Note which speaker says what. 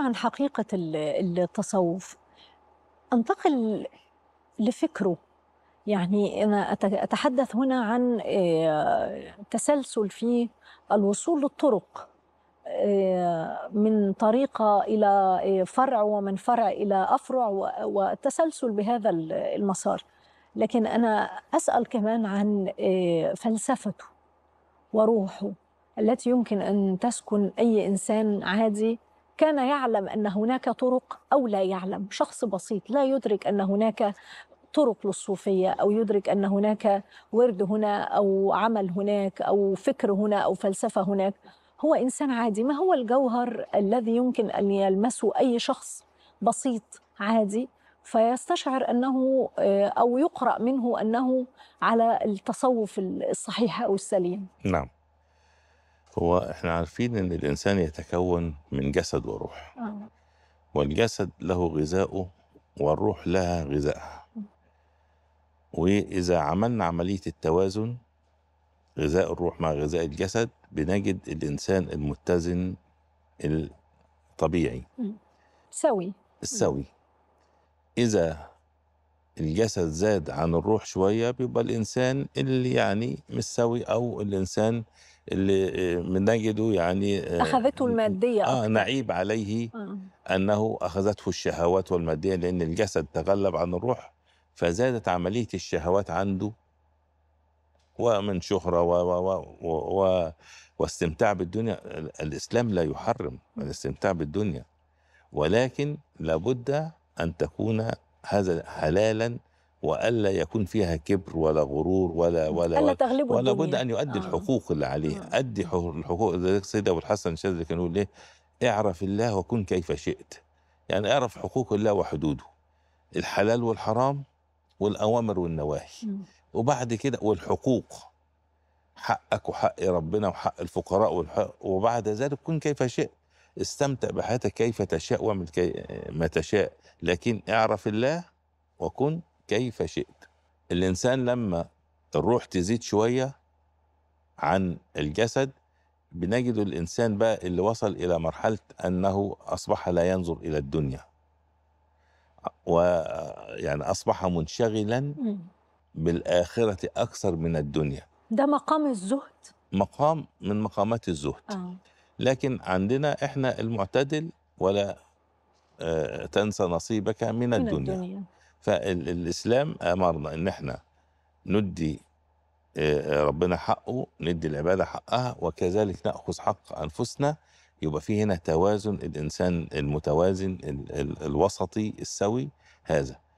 Speaker 1: عن حقيقة التصوف أنتقل لفكره يعني أنا أتحدث هنا عن آه، تسلسل في الوصول للطرق آه، من طريقة إلى آه، فرع ومن فرع إلى أفرع والتسلسل بهذا المسار لكن أنا أسأل كمان عن فلسفته وروحه التي يمكن أن تسكن أي إنسان عادي كان يعلم ان هناك طرق او لا يعلم شخص بسيط لا يدرك ان هناك طرق للصوفيه او يدرك ان هناك ورد هنا او عمل هناك او فكر هنا او فلسفه هناك هو انسان عادي ما هو الجوهر الذي يمكن ان يلمسه اي شخص بسيط عادي فيستشعر انه آه، او يقرا منه انه على التصوف الصحيح او السليم
Speaker 2: نعم هو احنا عارفين ان الانسان يتكون من جسد وروح آه. والجسد له غذاؤه والروح لها غذائها واذا عملنا عمليه التوازن غذاء الروح مع غذاء الجسد بنجد الانسان المتزن الطبيعي سوي السوي اذا الجسد زاد عن الروح شويه بيبقى الانسان اللي يعني مش سوي او الانسان اللي بنجده آه، يعني آه،
Speaker 1: اخذته الماديه آه
Speaker 2: نعيب عليه آه. انه اخذته الشهوات والماديه لان الجسد تغلب عن الروح فزادت عمليه الشهوات عنده ومن شهره و و و و و واستمتاع بالدنيا الاسلام لا يحرم الاستمتاع بالدنيا ولكن لابد ان تكون هذا حلالا والا يكون فيها كبر ولا غرور ولا ولا ولا تغلبه ولا بد ان يؤدي آه. الحقوق اللي عليه آه. ادي الحقوق ذلك السيد ابو الحسن الشاذلي كان يقول ايه اعرف الله وكن كيف شئت يعني اعرف حقوق الله وحدوده الحلال والحرام والاوامر والنواهي وبعد كده والحقوق حقك وحق ربنا وحق الفقراء والحق وبعد ذلك كن كيف شئت استمتع بحياتك كيف تشاء واعمل ما تشاء لكن اعرف الله وكن كيف شئت الإنسان لما الروح تزيد شوية عن الجسد بنجد الإنسان بقى اللي وصل إلى مرحلة أنه أصبح لا ينظر إلى الدنيا ويعني أصبح منشغلا بالآخرة أكثر من الدنيا
Speaker 1: ده مقام الزهد
Speaker 2: مقام من مقامات الزهد آه. لكن عندنا إحنا المعتدل ولا آه، تنسى نصيبك من, من الدنيا, الدنيا. فالاسلام امرنا ان احنا ندي آه، آه، ربنا حقه ندي العباده حقها وكذلك ناخذ حق انفسنا يبقى في هنا توازن الانسان المتوازن الوسطي السوي هذا